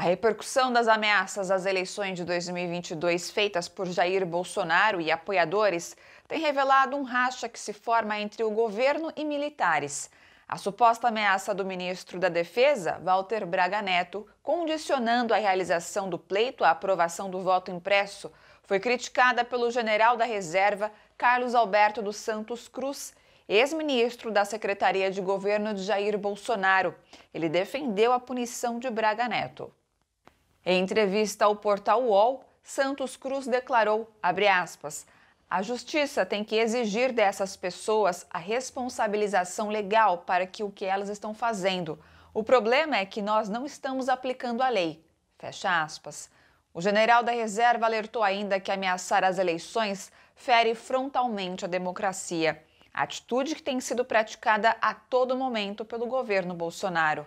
A repercussão das ameaças às eleições de 2022 feitas por Jair Bolsonaro e apoiadores tem revelado um racha que se forma entre o governo e militares. A suposta ameaça do ministro da Defesa, Walter Braga Neto, condicionando a realização do pleito à aprovação do voto impresso, foi criticada pelo general da reserva Carlos Alberto dos Santos Cruz, ex-ministro da Secretaria de Governo de Jair Bolsonaro. Ele defendeu a punição de Braga Neto. Em entrevista ao portal UOL, Santos Cruz declarou, aspas, a justiça tem que exigir dessas pessoas a responsabilização legal para que o que elas estão fazendo. O problema é que nós não estamos aplicando a lei. Fecha aspas. O general da reserva alertou ainda que ameaçar as eleições fere frontalmente a democracia, atitude que tem sido praticada a todo momento pelo governo Bolsonaro.